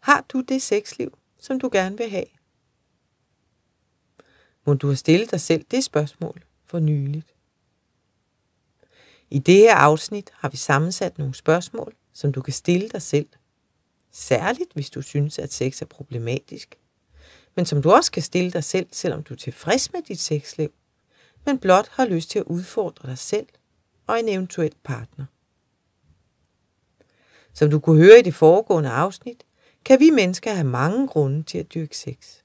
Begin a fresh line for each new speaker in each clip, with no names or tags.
Har du det sexliv, som du gerne vil have? Må du have stillet dig selv det spørgsmål for nyligt? I det her afsnit har vi sammensat nogle spørgsmål, som du kan stille dig selv. Særligt hvis du synes, at sex er problematisk. Men som du også kan stille dig selv, selvom du er tilfreds med dit sexliv, men blot har lyst til at udfordre dig selv og en eventuel partner. Som du kunne høre i det foregående afsnit, kan vi mennesker have mange grunde til at dyrke sex.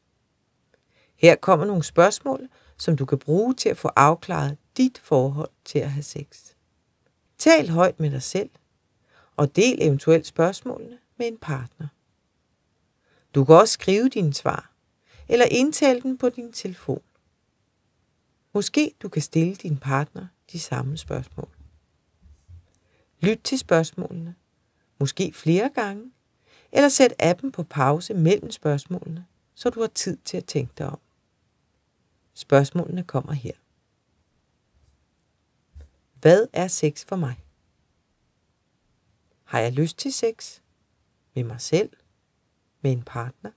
Her kommer nogle spørgsmål, som du kan bruge til at få afklaret dit forhold til at have sex. Tal højt med dig selv, og del eventuelt spørgsmålene med en partner. Du kan også skrive dine svar, eller indtale dem på din telefon. Måske du kan stille din partner de samme spørgsmål. Lyt til spørgsmålene, måske flere gange, eller sæt appen på pause mellem spørgsmålene, så du har tid til at tænke dig om. Spørgsmålene kommer her. Hvad er sex for mig? Har jeg lyst til sex? Med mig selv? Med en partner?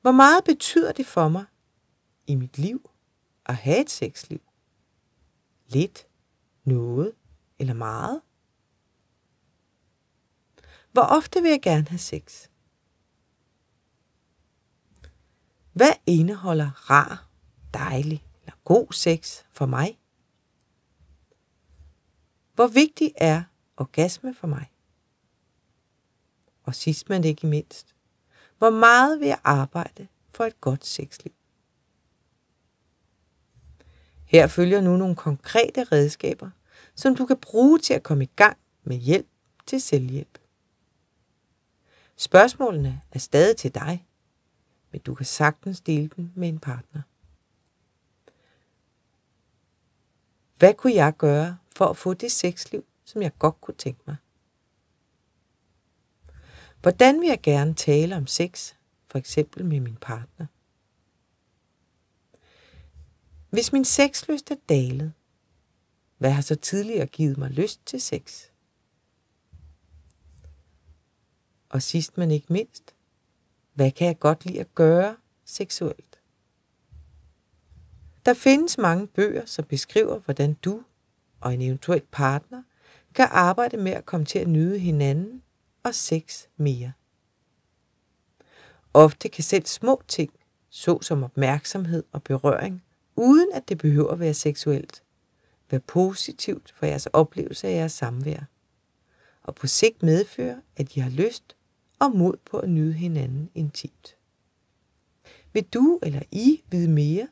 Hvor meget betyder det for mig i mit liv at have et sexliv? Lidt, noget eller meget? Hvor ofte vil jeg gerne have sex? Hvad indeholder rar, dejlig eller god sex for mig? Hvor vigtig er orgasme for mig? Og sidst men ikke mindst, hvor meget vil jeg arbejde for et godt sexliv? Her følger nu nogle konkrete redskaber, som du kan bruge til at komme i gang med hjælp til selvhjælp. Spørgsmålene er stadig til dig, men du kan sagtens dele dem med en partner. Hvad kunne jeg gøre for at få det sexliv, som jeg godt kunne tænke mig? Hvordan vil jeg gerne tale om sex, for eksempel med min partner? Hvis min sexlyst er dalet, hvad har så tidligere givet mig lyst til sex? Og sidst men ikke mindst, hvad kan jeg godt lide at gøre seksuelt? Der findes mange bøger, som beskriver, hvordan du og en eventuel partner kan arbejde med at komme til at nyde hinanden og sex mere. Ofte kan selv små ting, såsom opmærksomhed og berøring, uden at det behøver at være seksuelt, være positivt for jeres oplevelse af jeres samvær, og på sigt medføre, at I har lyst og mod på at nyde hinanden intimt. Vil du eller I vide mere,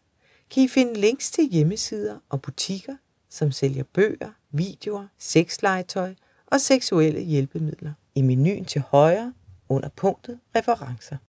kan I finde links til hjemmesider og butikker, som sælger bøger, videoer, sexlegetøj og seksuelle hjælpemidler i menuen til højre under punktet Referencer.